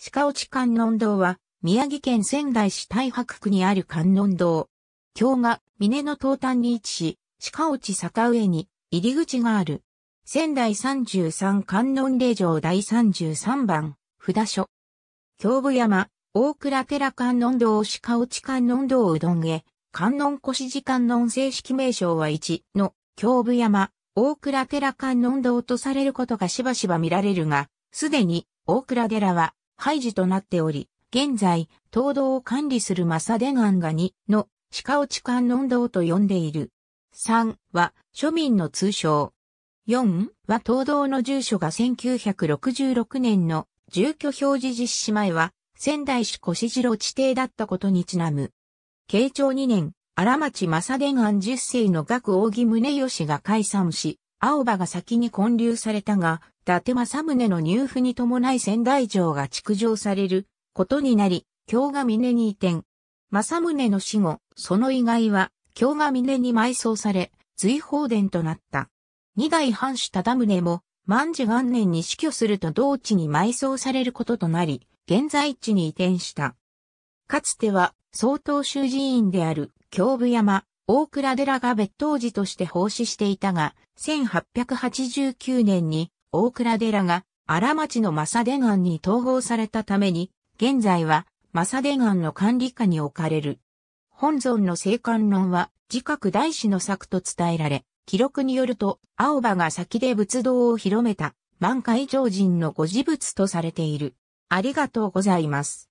鹿落観音堂は、宮城県仙台市太白区にある観音堂。京が峰の東端に位置し、鹿落坂上に入り口がある。仙台33観音霊場第33番、札所。京武山、大倉寺観音堂鹿落観音堂うどんへ、観音越寺観音正式名称は1の、京武山、大倉寺観音堂とされることがしばしば見られるが、すでに、大倉寺は、廃寺となっており、現在、東道を管理するマサデガンガニの鹿落観音堂と呼んでいる。3は庶民の通称。4は東道の住所が1966年の住居表示実施前は仙台市越次郎地邸だったことにちなむ。慶長2年、荒町正伝案10世の学扇宗義が解散し、青葉が先に建立されたが、達政宗の入府に伴い仙台城が築城されることになり、京ヶ峰に移転。政宗の死後、その遺骸は京ヶ峰に埋葬され、随宝殿となった。二代藩主忠宗も、万治元年に死去すると同地に埋葬されることとなり、現在地に移転した。かつては、総統州寺院である京武山、大倉寺が別当寺として奉仕していたが、1889年に大倉寺が荒町の正出岸に統合されたために、現在は正出岸の管理下に置かれる。本尊の聖観論は自覚大師の作と伝えられ、記録によると、青葉が先で仏道を広めた、満開常人のご自仏とされている。ありがとうございます。